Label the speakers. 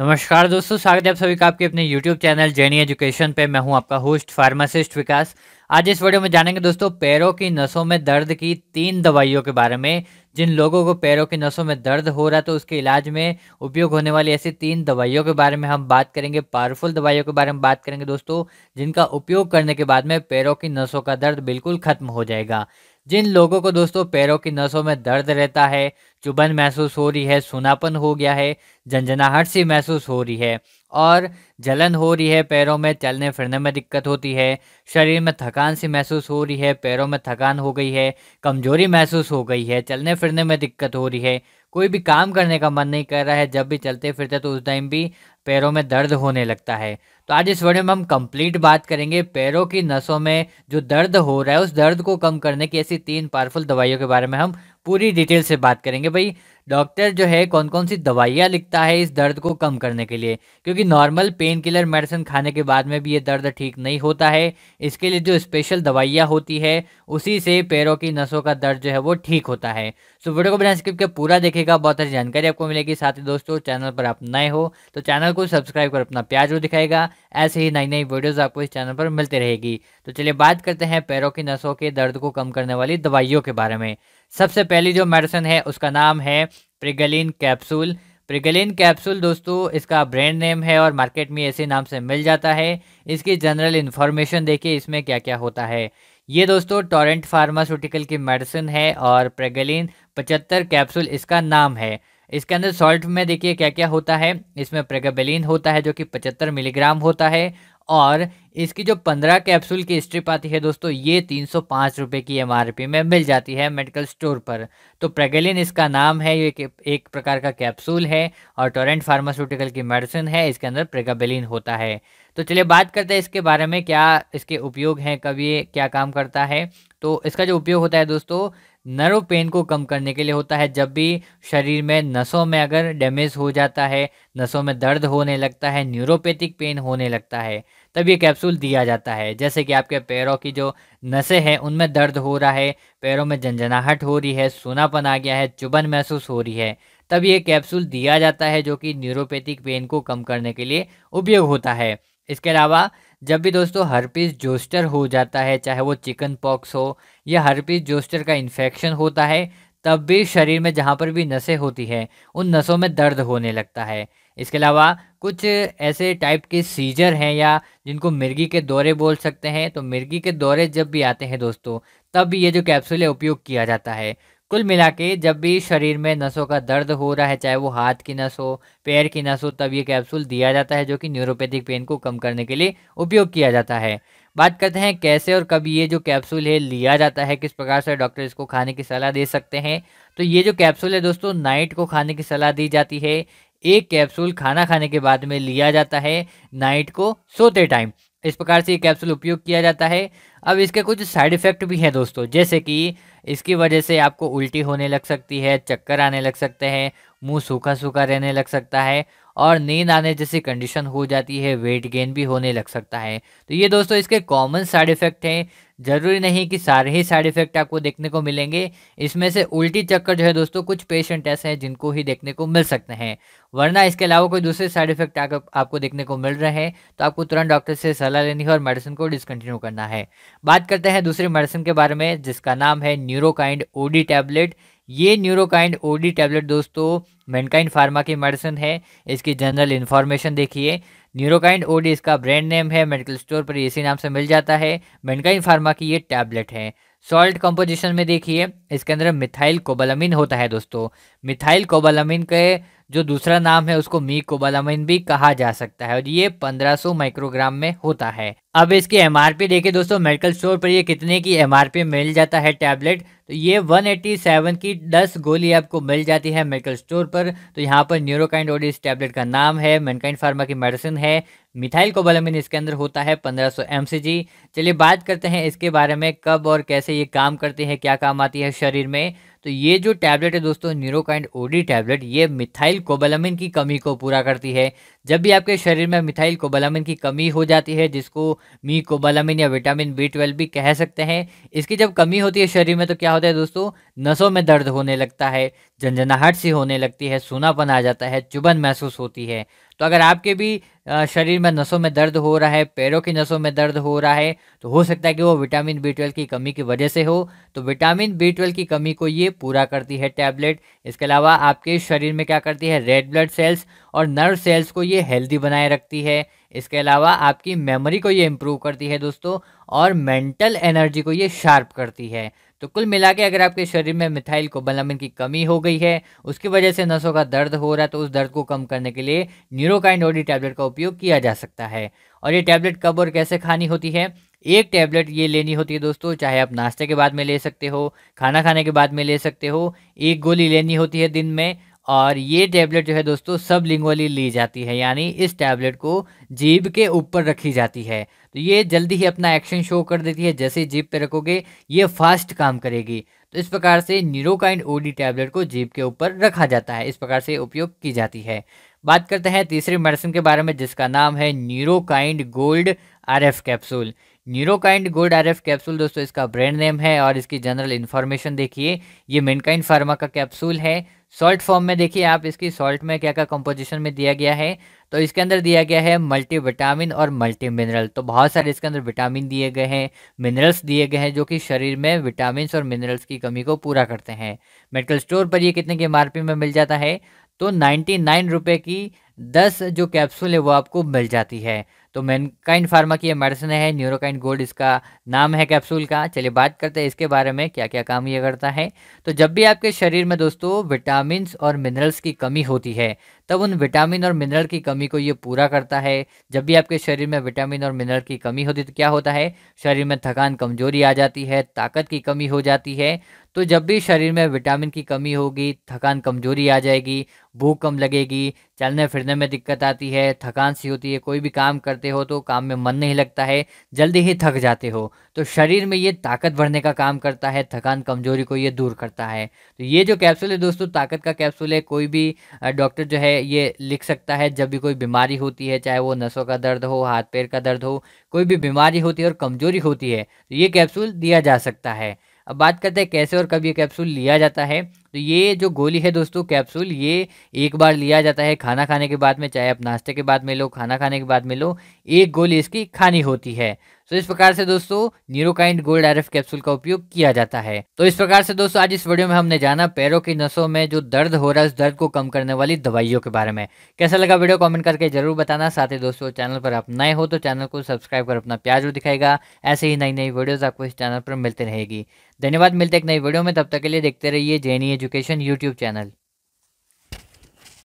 Speaker 1: नमस्कार दोस्तों स्वागत है आप सभी का आपके अपने YouTube चैनल जेनी एजुकेशन पे मैं हूं आपका होस्ट फार्मासिस्ट विकास आज इस वीडियो में जानेंगे दोस्तों पैरों की नसों में दर्द की तीन दवाइयों के बारे में जिन लोगों को पैरों की नसों में दर्द हो रहा है तो उसके इलाज में उपयोग होने वाली ऐसी तीन दवाइयों के बारे में हम बात करेंगे पावरफुल दवाइयों के बारे में बात करेंगे दोस्तों जिनका उपयोग करने के बाद में पैरों की नसों का दर्द बिल्कुल खत्म हो जाएगा जिन लोगों को दोस्तों पैरों की नसों में दर्द रहता है चुभन महसूस हो रही है सुनापन हो गया है झंझनाहट सी महसूस हो रही है और जलन हो रही है पैरों में चलने फिरने में दिक्कत होती है शरीर में थकान सी महसूस हो रही है पैरों में थकान हो गई है कमजोरी महसूस हो गई है चलने फिरने में दिक्कत हो रही है कोई भी काम करने का मन नहीं कर रहा है जब भी चलते फिरते तो उस टाइम भी पैरों में दर्द होने लगता है तो आज इस वीडियो में हम कंप्लीट बात करेंगे पैरों की नसों में जो दर्द हो रहा है उस दर्द को कम करने की ऐसी तीन पावरफुल दवाइयों के बारे में हम पूरी डिटेल से बात करेंगे भाई डॉक्टर जो है कौन कौन सी दवाइयाँ लिखता है इस दर्द को कम करने के लिए क्योंकि नॉर्मल पेन किलर मेडिसिन खाने के बाद में भी ये दर्द ठीक नहीं होता है इसके लिए जो स्पेशल दवाइयाँ होती है उसी से पैरों की नसों का दर्द जो है वो ठीक होता है सो वीडियो को बिना स्किप के पूरा देखेगा बहुत सारी जानकारी आपको मिलेगी साथ ही दोस्तों चैनल पर आप नए हो तो चैनल को सब्सक्राइब कर अपना प्यार जो दिखाएगा ऐसे ही नई नई वीडियोज़ आपको इस चैनल पर मिलती रहेगी तो चलिए बात करते हैं पैरों की नसों के दर्द को कम करने वाली दवाइयों के बारे में सबसे पहली जो मेडिसिन है उसका नाम है प्रिगलिन कैप्सूल प्रिगलिन कैप्सूल दोस्तों इसका ब्रांड नेम है और मार्केट में ऐसे नाम से मिल जाता है इसकी जनरल इन्फॉर्मेशन देखिए इसमें क्या क्या होता है ये दोस्तों टोरेंट फार्मास्यूटिकल की मेडिसिन है और प्रेगलिन पचहत्तर कैप्सूल इसका नाम है इसके अंदर सॉल्ट में देखिए क्या क्या होता है इसमें प्रेगबेलिन होता है जो कि 75 मिलीग्राम होता है और इसकी जो पंद्रह कैप्सूल की स्ट्रिप आती है दोस्तों ये तीन सौ पाँच रुपये की एम में मिल जाती है मेडिकल स्टोर पर तो प्रेगेलिन इसका नाम है ये एक प्रकार का कैप्सूल है और टोरेंट फार्मास्यूटिकल की मेडिसिन है इसके अंदर प्रेगाबेलिन होता है तो चलिए बात करते हैं इसके बारे में क्या इसके उपयोग हैं कब ये क्या काम करता है तो इसका जो उपयोग होता है दोस्तों नर्व पेन को कम करने के लिए होता है जब भी शरीर में नसों में अगर डैमेज हो जाता है नसों में दर्द होने लगता है न्यूरोपैथिक पेन होने लगता है तब ये कैप्सूल दिया जाता है जैसे कि आपके पैरों की जो नसें हैं उनमें दर्द हो रहा है पैरों में झंझनाहट हो रही है सोनापन आ गया है चुभन महसूस हो रही है तब ये कैप्सूल दिया जाता है जो कि न्यूरोपैथिक पेन को कम करने के लिए उपयोग होता है इसके अलावा जब भी दोस्तों हर्पीज जोस्टर हो जाता है चाहे वो चिकन पॉक्स हो या हर्पीज जोस्टर का इन्फेक्शन होता है तब भी शरीर में जहाँ पर भी नसें होती हैं उन नसों में दर्द होने लगता है इसके अलावा कुछ ऐसे टाइप के सीजर हैं या जिनको मिर्गी के दौरे बोल सकते हैं तो मिर्गी के दौरे जब भी आते हैं दोस्तों तब भी ये जो कैप्सूल है उपयोग किया जाता है कुल मिला के जब भी शरीर में नसों का दर्द हो रहा है चाहे वो हाथ की नस हो पैर की नस हो तब ये कैप्सूल दिया जाता है जो कि न्यूरोपैथिक पेन को कम करने के लिए उपयोग किया जाता है बात करते हैं कैसे और कब ये जो कैप्सूल है लिया जाता है किस प्रकार से डॉक्टर इसको खाने की सलाह दे सकते हैं तो ये जो कैप्सूल है दोस्तों नाइट को खाने की सलाह दी जाती है एक कैप्सूल खाना खाने के बाद में लिया जाता है नाइट को सोते टाइम इस प्रकार से ये कैप्सूल उपयोग किया जाता है अब इसके कुछ साइड इफ़ेक्ट भी हैं दोस्तों जैसे कि इसकी वजह से आपको उल्टी होने लग सकती है चक्कर आने लग सकते हैं मुंह सूखा सूखा रहने लग सकता है और नींद आने जैसी कंडीशन हो जाती है वेट गेन भी होने लग सकता है तो ये दोस्तों इसके कॉमन साइड इफेक्ट हैं ज़रूरी नहीं कि सारे ही साइड इफेक्ट आपको देखने को मिलेंगे इसमें से उल्टी चक्कर जो है दोस्तों कुछ पेशेंट ऐसे हैं जिनको ही देखने को मिल सकते हैं वरना इसके अलावा कोई दूसरे साइड इफेक्ट आपको देखने को मिल रहे हैं तो आपको तुरंत डॉक्टर से सलाह लेनी है और मेडिसिन को डिसकंटिन्यू करना है बात करते हैं दूसरी मेडिसिन के बारे में जिसका नाम है न्यूरोकाइंड ओडी टैबलेट ये न्यूरोकाइंड ओडी टैबलेट दोस्तों मैनकाइंड फार्मा की मेडिसिन है इसकी जनरल इन्फॉर्मेशन देखिए न्यूरोकाइंड ओडी इसका ब्रांड नेम है मेडिकल स्टोर पर इसी नाम से मिल जाता है मैनकाइंड फार्मा की ये टैबलेट है सॉल्ट कंपोजिशन में देखिए इसके अंदर मिथाइल कोबालामिन होता है दोस्तों मिथाइल कोबालामिन के जो दूसरा नाम है उसको मी कोबालामिन भी कहा जा सकता है और ये 1500 माइक्रोग्राम में होता है अब इसकी पी देखिए दोस्तों मेडिकल स्टोर पर ये कितने की पी मिल जाता है टैबलेट तो ये 187 की 10 गोली आपको मिल जाती है मेडिकल स्टोर पर तो यहाँ पर न्यूरोकाइंड ओडी टैबलेट का नाम है मेनकाइंड फार्मा की मेडिसिन है मिथाइल कोबालामिन इसके अंदर होता है 1500 सौ चलिए बात करते हैं इसके बारे में कब और कैसे ये काम करती है क्या काम आती है शरीर में तो ये जो टैबलेट है दोस्तों न्यूरोकाइंड ओडी टैबलेट ये मिथाइल कोबलामिन की कमी को पूरा करती है जब भी आपके शरीर में मिथाइल कोबलामिन की कमी हो जाती है जिसको मी कोबलामिन या विटामिन बी ट्वेल्व भी कह सकते हैं इसकी जब कमी होती है शरीर में तो क्या होता है दोस्तों नसों में दर्द होने लगता है झंझनाहट सी होने लगती है सूनापन आ जाता है चुभन महसूस होती है तो अगर आपके भी शरीर में नसों में दर्द हो रहा है पैरों की नसों में दर्द हो रहा है तो हो सकता है कि वो विटामिन बी ट्वेल्व की कमी की वजह से हो तो विटामिन बी ट्वेल्व की कमी को ये पूरा करती है टैबलेट इसके अलावा आपके शरीर में क्या करती है रेड ब्लड सेल्स और नर्व सेल्स को ये हेल्दी बनाए रखती है इसके अलावा आपकी मेमोरी को ये इम्प्रूव करती है दोस्तों और मेंटल एनर्जी को ये शार्प करती है तो कुल मिला के अगर आपके शरीर में मिथाइल कोबलामिन की कमी हो गई है उसकी वजह से नसों का दर्द हो रहा है तो उस दर्द को कम करने के लिए न्यूरोकाइन ओडी टैबलेट का उपयोग किया जा सकता है और ये टैबलेट कब और कैसे खानी होती है एक टैबलेट ये लेनी होती है दोस्तों चाहे आप नाश्ते के बाद में ले सकते हो खाना खाने के बाद में ले सकते हो एक गोली लेनी होती है दिन में और ये टैबलेट जो है दोस्तों सब लिंगुअली ली जाती है यानी इस टैबलेट को जीभ के ऊपर रखी जाती है तो ये जल्दी ही अपना एक्शन शो कर देती है जैसे जीभ पे रखोगे ये फास्ट काम करेगी तो इस प्रकार से न्यूरोकाइंड ओडी टैबलेट को जीभ के ऊपर रखा जाता है इस प्रकार से उपयोग की जाती है बात करते हैं तीसरे मेडिसिन के बारे में जिसका नाम है Neurokind gold R capsule Neurokind gold R F capsule दोस्तों इसका ब्रांड नेम है और इसकी जनरल इन्फॉर्मेशन देखिए ये मेनकाइंड फार्मा का कैप्सूल है सॉल्ट फॉर्म में देखिए आप इसकी सॉल्ट में क्या क्या कंपोजिशन में दिया गया है तो इसके अंदर दिया गया है मल्टी विटामिन और मल्टी मिनरल तो बहुत सारे इसके अंदर विटामिन दिए गए हैं मिनरल्स दिए गए हैं जो कि शरीर में विटामिन और मिनरल्स की कमी को पूरा करते हैं मेडिकल स्टोर पर ये कितने की एम में मिल जाता है तो नाइन्टी नाइन रुपये की दस जो कैप्सूल है वो आपको मिल जाती है तो मैनकाइंड फार्मा की ये मेडिसिन है न्यूरोकाइंड गोल्ड इसका नाम है कैप्सूल का चलिए बात करते हैं इसके बारे में क्या क्या काम ये करता है तो जब भी आपके शरीर में दोस्तों विटामिन और मिनरल्स की कमी होती है तब उन विटामिन और मिनरल की कमी को ये पूरा करता है जब भी आपके शरीर में विटामिन और मिनरल की कमी होती तो क्या होता है शरीर में थकान कमजोरी आ जाती है ताकत की कमी हो जाती है तो जब भी शरीर में विटामिन की कमी होगी थकान कमजोरी आ जाएगी भूख कम लगेगी चलने फिरने में दिक्कत आती है थकान सी होती है कोई भी काम करते हो तो काम में मन नहीं लगता है जल्दी ही थक जाते हो तो शरीर में ये ताकत बढ़ने का काम करता है थकान कमजोरी को ये दूर करता है तो ये जो कैप्सूल है दोस्तों ताकत का कैप्सूल है कोई भी डॉक्टर जो है ये लिख सकता है जब भी कोई बीमारी होती है चाहे वो नसों का दर्द हो हाथ पैर का दर्द हो कोई भी बीमारी होती है और कमजोरी होती है तो ये कैप्सूल दिया जा सकता है अब बात करते हैं कैसे और कब ये कैप्सूल लिया जाता है तो ये जो गोली है दोस्तों कैप्सूल ये एक बार लिया जाता है खाना खाने के बाद में चाहे आप नाश्ते के बाद में लो खाना खाने के बाद में लो एक गोली इसकी खानी होती है तो इस प्रकार से दोस्तों न्यूरोकाइंड गोल्ड आर कैप्सूल का उपयोग किया जाता है तो इस प्रकार से दोस्तों आज इस वीडियो में हमने जाना पैरों की नसों में जो दर्द हो रहा है उस दर्द को कम करने वाली दवाइयों के बारे में कैसा लगा वीडियो कमेंट करके जरूर बताना साथ ही दोस्तों चैनल पर आप नए हो तो चैनल को सब्सक्राइब कर अपना प्यार जो दिखाएगा ऐसे ही नई नई वीडियोज आपको इस चैनल पर मिलते रहेगी धन्यवाद मिलते एक नई वीडियो में तब तक के लिए देखते रहिए जैनिए education youtube channel